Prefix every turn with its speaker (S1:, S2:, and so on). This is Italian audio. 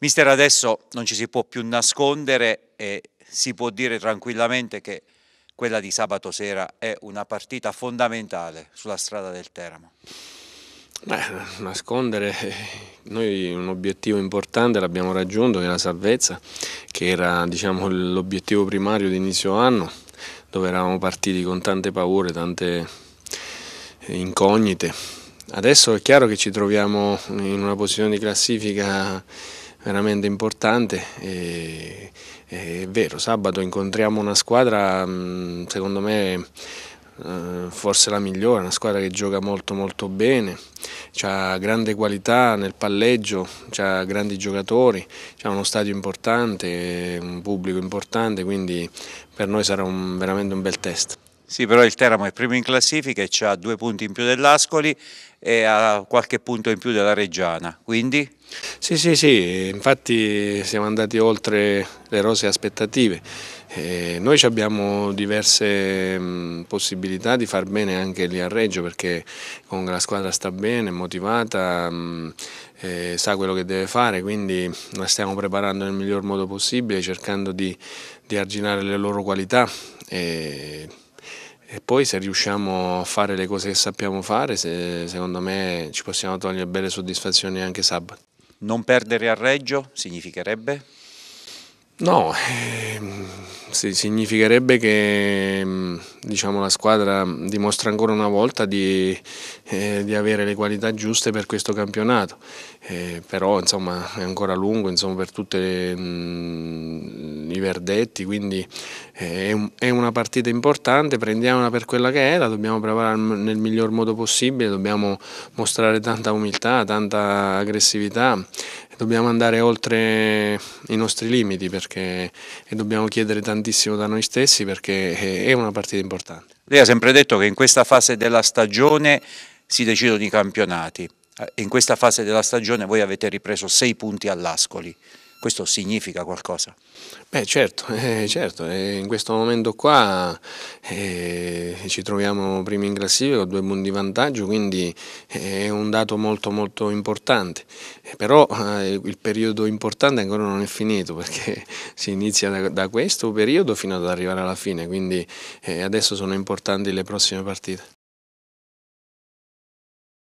S1: Mister, adesso non ci si può più nascondere e si può dire tranquillamente che quella di sabato sera è una partita fondamentale sulla strada del Teramo.
S2: Beh, nascondere, noi un obiettivo importante l'abbiamo raggiunto, che è la salvezza, che era diciamo, l'obiettivo primario di inizio anno, dove eravamo partiti con tante paure, tante incognite. Adesso è chiaro che ci troviamo in una posizione di classifica veramente importante. E, è vero, sabato incontriamo una squadra, mm, secondo me eh, forse la migliore, una squadra che gioca molto molto bene, ha grande qualità nel palleggio, ha grandi giocatori, ha uno stadio importante, un pubblico importante, quindi per noi
S1: sarà un, veramente un bel test. Sì, però il Teramo è primo in classifica e ha due punti in più dell'Ascoli e ha qualche punto in più della Reggiana, quindi? Sì, sì, sì,
S2: infatti siamo andati oltre le rose aspettative. Eh, noi abbiamo diverse possibilità di far bene anche lì a Reggio perché con la squadra sta bene, è motivata, mh, sa quello che deve fare, quindi la stiamo preparando nel miglior modo possibile cercando di, di arginare le loro qualità. E e poi se riusciamo a fare le cose che sappiamo fare, se, secondo me ci possiamo togliere belle soddisfazioni anche sabato. Non perdere a
S1: Reggio significherebbe?
S2: No, eh, sì, significherebbe che mm, diciamo, la squadra dimostra ancora una volta di, eh, di, avere le qualità giuste per questo campionato, eh, però insomma, è ancora lungo insomma, per tutte le, mh, mm, i verdetti, quindi eh, è, una partita importante, prendiamola per quella che è, la dobbiamo preparare nel miglior modo possibile, dobbiamo mostrare tanta umiltà, tanta aggressività, dobbiamo andare oltre i nostri limiti perché, e dobbiamo chiedere tantissimo da noi stessi perché eh, è una partita importante.
S1: Lei ha sempre detto che in questa fase della stagione si decidono i campionati. Eh, in questa fase della stagione voi avete ripreso sei punti all'Ascoli questo significa qualcosa. Beh certo, eh, certo. Eh, in questo momento
S2: qua eh, ci troviamo primi in classifica con due punti di vantaggio, quindi eh, è un dato molto molto importante, eh, però eh, il periodo importante ancora non è finito perché si inizia da, da questo periodo fino ad arrivare alla fine, quindi adesso sono importanti le prossime partite.